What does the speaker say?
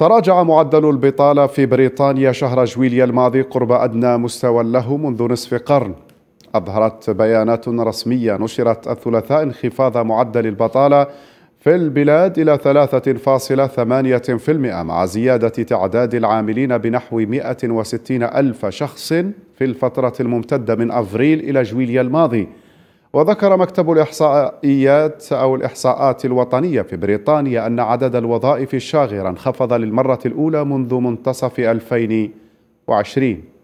تراجع معدل البطالة في بريطانيا شهر جويليا الماضي قرب أدنى مستوى له منذ نصف قرن أظهرت بيانات رسمية نشرت الثلاثاء انخفاض معدل البطالة في البلاد إلى 3.8% مع زيادة تعداد العاملين بنحو 160 ألف شخص في الفترة الممتدة من أفريل إلى جويليا الماضي وذكر مكتب الإحصائيات أو الإحصاءات الوطنية في بريطانيا أن عدد الوظائف الشاغرة انخفض للمرة الأولى منذ منتصف 2020